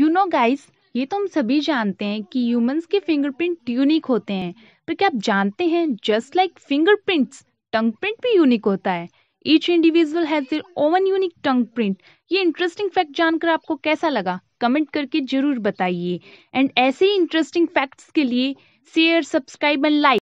you know guys ये तो हम सभी जानते हैं कि ह्यूमंस के फिंगरप्रिंट यूनिक होते हैं पर तो क्या आप जानते हैं just like fingerprints tongue print भी यूनिक होता है each individual has their own unique tongue print ये इंटरेस्टिंग फैक्ट जानकर आपको कैसा लगा कमेंट करके जरूर बताइए एंड ऐसे ही इंटरेस्टिंग फैक्ट्स के लिए शेयर सब्सक्राइब एंड लाइक